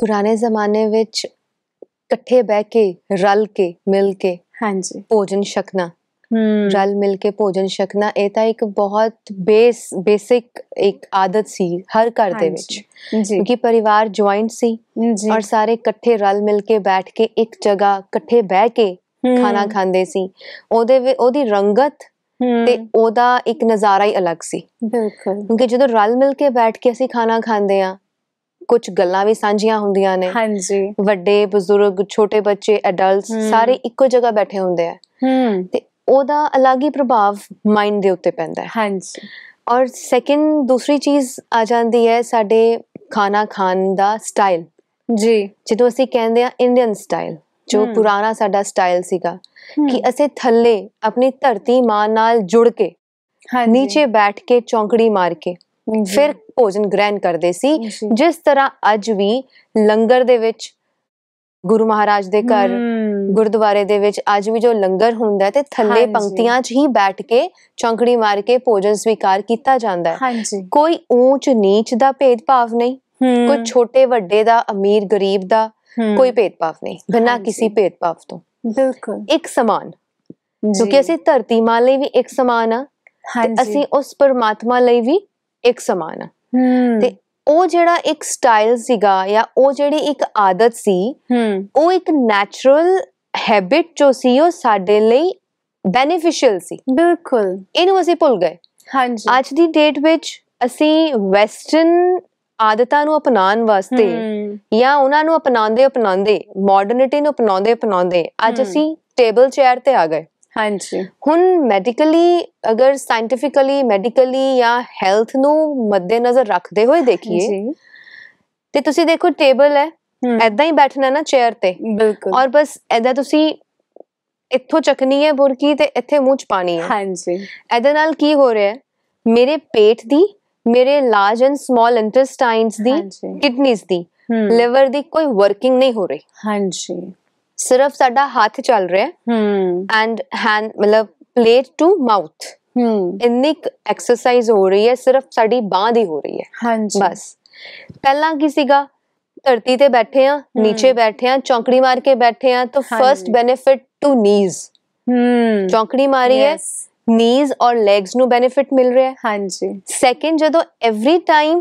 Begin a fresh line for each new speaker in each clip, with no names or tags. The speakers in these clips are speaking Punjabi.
ਪੁਰਾਣੇ ਜ਼ਮਾਨੇ ਵਿੱਚ ਇਕੱਠੇ ਬਹਿ ਕੇ ਰਲ ਕੇ ਮਿਲ ਕੇ ਹਾਂਜੀ ਭੋਜਨ ਛਕਣਾ ਰਲ ਮਿਲ ਕੇ ਭੋਜਨ ਛਕਣਾ ਇਹ ਤਾਂ ਇੱਕ ਬਹੁਤ ਬੇਸ ਬੇਸਿਕ ਇੱਕ ਆਦਤ ਸੀ ਹਰ ਘਰ ਦੇ ਵਿੱਚ ਕਿਉਂਕਿ ਪਰਿਵਾਰ ਜੁਆਇੰਟ ਸੀ ਜੀ ਔਰ ਸਾਰੇ ਇਕੱਠੇ ਰਲ ਮਿਲ ਕੇ ਬੈਠ ਕੇ ਇੱਕ ਜਗ੍ਹਾ ਇਕੱਠੇ ਬਹਿ ਕੇ ਖਾਣਾ ਖਾਂਦੇ ਸੀ ਉਹਦੇ ਉਹਦੀ ਰੰਗਤ ਤੇ ਉਹਦਾ ਇੱਕ ਨਜ਼ਾਰਾ ਹੀ ਅਲੱਗ ਸੀ ਬਿਲਕੁਲ ਕਿਉਂਕਿ ਜਦੋਂ ਰਲ ਮਿਲ ਕੇ ਬੈਠ ਕੇ ਅਸੀਂ ਖਾਣਾ ਖਾਂਦੇ ਆ ਕੁਝ ਗੱਲਾਂ ਵੀ ਸਾਂਝੀਆਂ ਹੁੰਦੀਆਂ ਨੇ ਹਾਂਜੀ ਵੱਡੇ ਬਜ਼ੁਰਗ ਛੋਟੇ ਬੱਚੇ ਐਡਲਟਸ ਸਾਰੇ ਇੱਕੋ ਜਗ੍ਹਾ ਬੈਠੇ ਹੁੰਦੇ ਆ ਹੂੰ ਤੇ ਉਹਦਾ ਅਲੱਗ ਹੀ ਪ੍ਰਭਾਵ ਮਾਈਂਡ ਦੇ ਉੱਤੇ ਪੈਂਦਾ ਹੈ ਹਾਂਜੀ ਔਰ ਸੈਕਿੰਡ ਦੂਸਰੀ ਚੀਜ਼ ਆ ਜਾਂਦੀ ਹੈ ਸਾਡੇ ਖਾਣਾ ਖਾਣ ਦਾ ਸਟਾਈਲ ਜੀ ਜਿਦੋਂ ਅਸੀਂ ਕਹਿੰਦੇ ਆ ਇੰਡੀਅਨ ਸਟਾਈਲ ਜੋ ਪੁਰਾਣਾ ਸਾਡਾ ਸਟਾਈਲ ਸੀਗਾ ਕਿ ਅਸੀਂ ਥੱਲੇ ਆਪਣੀ ਧਰਤੀ ਮਾਂ ਨਾਲ ਜੁੜ ਕੇ ਹਾਂ ਨੀਚੇ ਬੈਠ ਕੇ ਚੌਂਕੜੀ ਮਾਰ ਕੇ ਫਿਰ ਭੋਜਨ ਗ੍ਰਹਿਣ ਕਰਦੇ ਸੀ ਜਿਸ ਤਰ੍ਹਾਂ ਅੱਜ ਵੀ ਲੰਗਰ ਦੇ ਵਿੱਚ ਗੁਰੂ ਮਹਾਰਾਜ ਦੇ ਘਰ ਗੁਰਦੁਆਰੇ ਦੇ ਵਿੱਚ ਅੱਜ ਵੀ ਜੋ ਲੰਗਰ ਹੁੰਦਾ ਹੈ ਤੇ ਥੱਲੇ ਪੰਕਤੀਆਂ 'ਚ ਹੀ ਬੈਠ ਕੇ ਚੌਂਕੜੀ ਮਾਰ ਕੇ ਭੋਜਨ ਸਵੀਕਾਰ ਕੀਤਾ ਜਾਂਦਾ ਹੈ ਕੋਈ ਉੱਚ ਨੀਚ ਦਾ ਭੇਦਭਾਵ ਨਹੀਂ ਕੋਈ ਛੋਟੇ ਵੱਡੇ ਦਾ ਅਮੀਰ ਗਰੀਬ ਦਾ ਕੋਈ ਭੇਦਭਾਵ ਨਹੀਂ ਬਿਨਾਂ ਕਿਸੇ ਭੇਦਭਾਵ ਤੋਂ ਬਿਲਕੁਲ ਇੱਕ ਸਮਾਨ ਕਿਉਂਕਿ ਅਸੀਂ ਧਰਤੀ ਮਾਂ ਲਈ ਵੀ ਇੱਕ ਸਮਾਨ ਆ ਤੇ ਅਸੀਂ ਉਸ ਪਰਮਾਤਮਾ ਲਈ ਵੀ ਇੱਕ ਸਮਾਨ ਹੈ ਤੇ ਉਹ ਜਿਹੜਾ ਇੱਕ ਸਟਾਈਲ ਸੀਗਾ ਜਾਂ ਉਹ ਜਿਹੜੀ ਇੱਕ ਆਦਤ ਸੀ ਉਹ ਇੱਕ ਨੈਚੁਰਲ ਹੈਬਿਟ ਜੋ ਸੀ ਉਹ ਸਾਡੇ ਲਈ ਬੈਨੀਫੀਸ਼ੀਅਲ ਸੀ ਬਿਲਕੁਲ ਇਹਨੂੰ ਅਸੀਂ ਭੁੱਲ ਗਏ ਹਾਂਜੀ ਅੱਜ ਦੀ ਡੇਟ ਵਿੱਚ ਅਸੀਂ ਵੈਸਟਰਨ ਆਦਤਾਂ ਨੂੰ ਅਪਣਾਉਣ ਵਾਸਤੇ ਜਾਂ ਉਹਨਾਂ ਨੂੰ ਅਪਣਾਉਂਦੇ ਅਪਣਾਉਂਦੇ ਮਾਡਰਨਿਟੀ ਨੂੰ ਅਪਣਾਉਂਦੇ ਅਪਣਾਉਂਦੇ ਅੱਜ ਅਸੀਂ ਟੇਬਲ ਚੇਅਰ ਤੇ ਆ ਗਏ ਹਾਂਜੀ ਹੁਣ ਮੈਡੀਕਲੀ ਅਗਰ ਸਾਇੰਟੀਫਿਕਲੀ ਮੈਡੀਕਲੀ ਜਾਂ ਹੈਲਥ ਨੂੰ ਮੱਦੇਨਜ਼ਰ ਰੱਖਦੇ ਹੋਏ ਦੇਖੀਏ ਤੇ ਤੁਸੀਂ ਦੇਖੋ ਟੇਬਲ ਹੈ ਐਦਾਂ ਹੀ ਬੈਠਣਾ ਨਾ ਚੇਅਰ ਤੇ ਬਿਲਕੁਲ ਔਰ ਬਸ ਐਦਾਂ ਤੁਸੀਂ ਇੱਥੋਂ ਚੱਕਣੀ ਹੈ ਬੁਰਕੀ ਤੇ ਇੱਥੇ ਮੂੰਹ ਚ ਪਾਣੀ ਹੈ ਹਾਂਜੀ ਐਦੇ ਨਾਲ ਕੀ ਹੋ ਰਿਹਾ ਹੈ ਮੇਰੇ ਪੇਟ ਦੀ ਮੇਰੇ ਲਾਰਜ ਐਂਡ ਸਮਾਲ ਇੰਟੈਸਟਾਈਨਸ ਦੀ ਕਿਡਨੀਜ਼ ਦੀ ਲਿਵਰ ਦੀ ਕੋਈ ਵਰਕਿੰਗ ਨਹੀਂ ਹੋ ਰਹੀ ਹਾਂਜੀ ਸਿਰਫ ਸਾਡਾ ਹੱਥ ਚੱਲ ਰਿਹਾ ਹੈ ਹਮ ਐਂਡ ਹੈਂਡ ਮਤਲਬ ਪਲੇਟ ਟੂ ਮਾਊਥ ਹਮ ਇੰਨੀ ਐਕਸਰਸਾਈਜ਼ ਹੋ ਰਹੀ ਹੈ ਸਿਰਫ ਸਾਡੀ ਬਾਹ ਦੀ ਹੋ ਰਹੀ ਹੈ ਹਾਂਜੀ ਬਸ ਪਹਿਲਾਂ ਕੀ ਸੀਗਾ ਧਰਤੀ ਤੇ ਬੈਠੇ ਆ ਨੀਚੇ ਬੈਠੇ ਆ ਚੌਂਕੜੀ ਮਾਰ ਕੇ ਬੈਠੇ ਆ ਤਾਂ first benefit to knees hmm ਚੌਂਕੜੀ ਮਾਰੀ ਹੈ ਨੀਜ਼ ਔਰ ਲੈਗਸ ਨੂੰ ਬੈਨੀਫਿਟ ਮਿਲ ਰਿਹਾ ਹੈ ਹਾਂਜੀ ਸੈਕੰਡ ਜਦੋਂ ਐਵਰੀ ਟਾਈਮ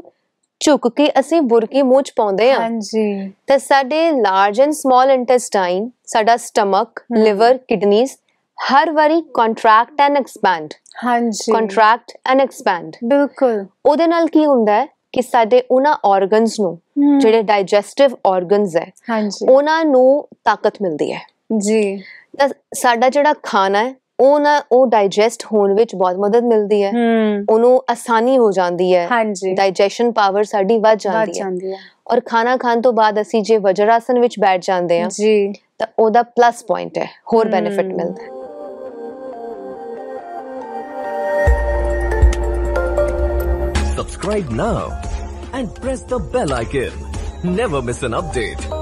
ਝੁੱਕ ਕੇ ਅਸੀਂ ਬੁਰਕੀ ਮੂੰਹ ਚ ਪਾਉਂਦੇ ਆ ਹਾਂਜੀ ਤਾਂ ਸਾਡੇ ਲਾਰਜ ਐਂਡ ਸਮਾਲ ਇੰਟੈਸਟਾਈਨ ਸਾਡਾ ਸਟਮਕ ਲਿਵਰ ਕਿਡਨੀਜ਼ ਹਰ ਵਾਰੀ ਕੰਟਰੈਕਟ ਐਂਡ ਐਕਸਪੈਂਡ ਹਾਂਜੀ ਕੰਟਰੈਕਟ ਐਂਡ ਐਕਸਪੈਂਡ ਬਿਲਕੁਲ ਉਹਦੇ ਨਾਲ ਕੀ ਹੁੰਦਾ ਹੈ ਕਿ ਸਾਡੇ ਉਹਨਾਂ ਆਰਗਨਸ ਨੂੰ ਜਿਹੜੇ ਡਾਈਜੈਸਟਿਵ ਆਰਗਨਸ ਹੈ ਹਾਂਜੀ ਉਹਨਾਂ ਨੂੰ ਤਾਕਤ ਮਿਲਦੀ ਹੈ ਜੀ ਤਾਂ ਸਾਡਾ ਜਿਹੜਾ ਖਾਣਾ ਹੈ ਉਹ ਉਹ ਡਾਈਜੈਸਟ ਹੋਣ ਵਿੱਚ ਬਹੁਤ ਮਦਦ ਮਿਲਦੀ ਹੈ ਉਹਨੂੰ ਆਸਾਨੀ ਹੋ ਜਾਂਦੀ ਹੈ ਹਾਂਜੀ ਡਾਈਜੈਸ਼ਨ ਪਾਵਰ ਸਾਡੀ ਵੱਧ ਜਾਂਦੀ ਹੈ ਔਰ ਖਾਣਾ ਖਾਣ ਤੋਂ ਬਾਅਦ ਅਸੀਂ ਜੇ ਵਜਰਾਸਨ ਵਿੱਚ ਬੈਠ ਜਾਂਦੇ ਹਾਂ ਜੀ ਤਾਂ ਉਹਦਾ ਪਲੱਸ ਪੁਆਇੰਟ ਹੈ ਹੋਰ ਬੈਨੀਫਿਟ ਮਿਲਦਾ ਹੈ subscribe now and press the bell icon never miss an update